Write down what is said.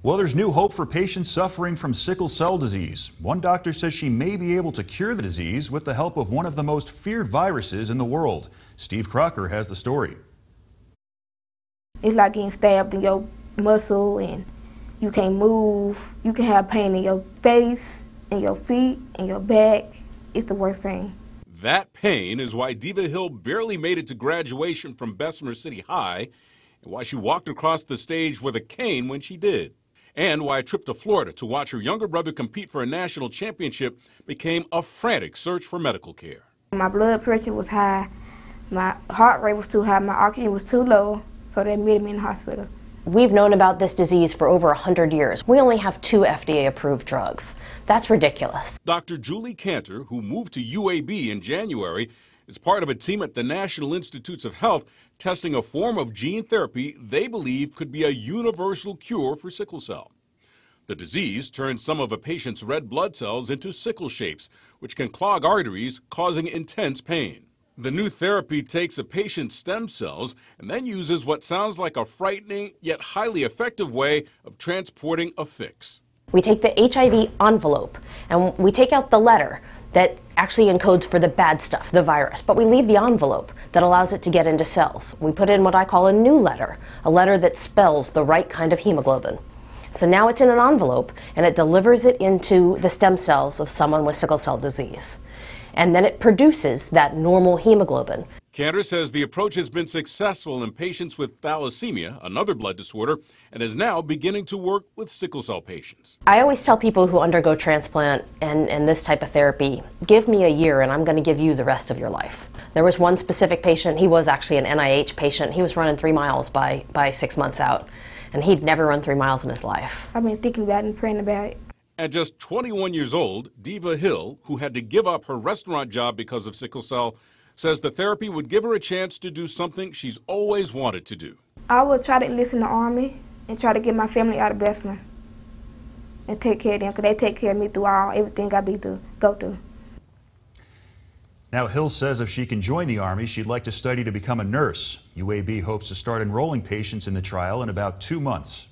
Well, there's new hope for patients suffering from sickle cell disease. One doctor says she may be able to cure the disease with the help of one of the most feared viruses in the world. Steve Crocker has the story. It's like getting stabbed in your muscle and you can't move. You can have pain in your face, in your feet, in your back. It's the worst pain. That pain is why Diva Hill barely made it to graduation from Bessemer City High and why she walked across the stage with a cane when she did and why a trip to Florida to watch her younger brother compete for a national championship became a frantic search for medical care. My blood pressure was high, my heart rate was too high, my oxygen was too low, so they admitted me in the hospital. We've known about this disease for over 100 years. We only have two FDA approved drugs. That's ridiculous. Dr. Julie Cantor, who moved to UAB in January, is part of a team at the National Institutes of Health testing a form of gene therapy they believe could be a universal cure for sickle cell. The disease turns some of a patient's red blood cells into sickle shapes, which can clog arteries, causing intense pain. The new therapy takes a patient's stem cells and then uses what sounds like a frightening yet highly effective way of transporting a fix. We take the HIV envelope and we take out the letter that actually encodes for the bad stuff, the virus, but we leave the envelope that allows it to get into cells. We put in what I call a new letter, a letter that spells the right kind of hemoglobin. So now it's in an envelope and it delivers it into the stem cells of someone with sickle cell disease. And then it produces that normal hemoglobin. Cantor says the approach has been successful in patients with thalassemia, another blood disorder, and is now beginning to work with sickle cell patients. I always tell people who undergo transplant and, and this type of therapy, give me a year and I'm going to give you the rest of your life. There was one specific patient, he was actually an NIH patient, he was running three miles by, by six months out, and he'd never run three miles in his life. I've been thinking about it and praying about it. At just 21 years old, Diva Hill, who had to give up her restaurant job because of sickle cell, says the therapy would give her a chance to do something she's always wanted to do. I will try to enlist in the Army and try to get my family out of Bethlehem and take care of them because they take care of me through all everything I be through, go through. Now, Hill says if she can join the Army, she'd like to study to become a nurse. UAB hopes to start enrolling patients in the trial in about two months.